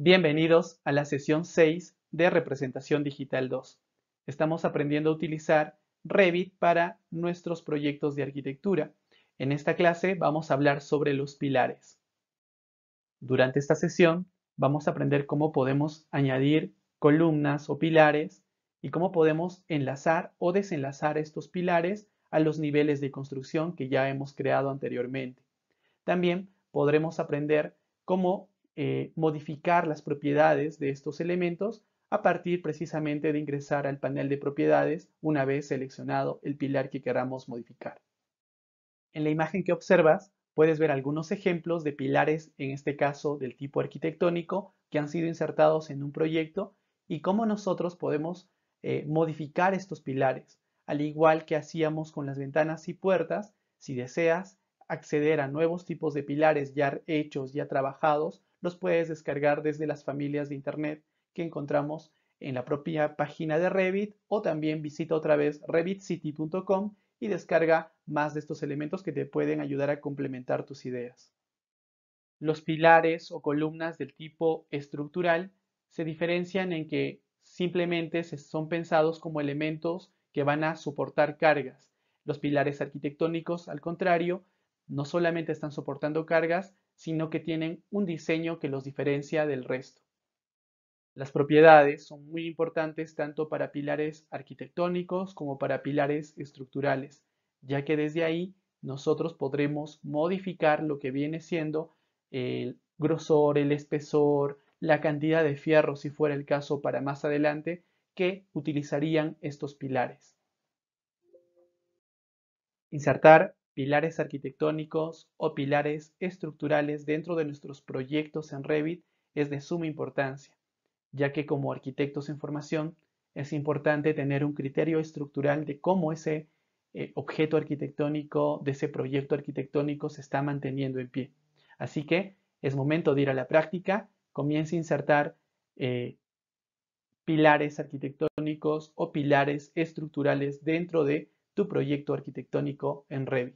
Bienvenidos a la sesión 6 de Representación Digital 2. Estamos aprendiendo a utilizar Revit para nuestros proyectos de arquitectura. En esta clase vamos a hablar sobre los pilares. Durante esta sesión vamos a aprender cómo podemos añadir columnas o pilares y cómo podemos enlazar o desenlazar estos pilares a los niveles de construcción que ya hemos creado anteriormente. También podremos aprender cómo eh, modificar las propiedades de estos elementos a partir precisamente de ingresar al panel de propiedades una vez seleccionado el pilar que queramos modificar. En la imagen que observas puedes ver algunos ejemplos de pilares, en este caso del tipo arquitectónico, que han sido insertados en un proyecto y cómo nosotros podemos eh, modificar estos pilares, al igual que hacíamos con las ventanas y puertas, si deseas acceder a nuevos tipos de pilares ya hechos, ya trabajados, los puedes descargar desde las familias de Internet que encontramos en la propia página de Revit o también visita otra vez revitcity.com y descarga más de estos elementos que te pueden ayudar a complementar tus ideas. Los pilares o columnas del tipo estructural se diferencian en que simplemente son pensados como elementos que van a soportar cargas. Los pilares arquitectónicos, al contrario, no solamente están soportando cargas, sino que tienen un diseño que los diferencia del resto. Las propiedades son muy importantes tanto para pilares arquitectónicos como para pilares estructurales, ya que desde ahí nosotros podremos modificar lo que viene siendo el grosor, el espesor, la cantidad de fierro, si fuera el caso, para más adelante, que utilizarían estos pilares. Insertar pilares arquitectónicos o pilares estructurales dentro de nuestros proyectos en Revit es de suma importancia, ya que como arquitectos en formación es importante tener un criterio estructural de cómo ese eh, objeto arquitectónico, de ese proyecto arquitectónico se está manteniendo en pie. Así que es momento de ir a la práctica, comience a insertar eh, pilares arquitectónicos o pilares estructurales dentro de tu proyecto arquitectónico en Revit.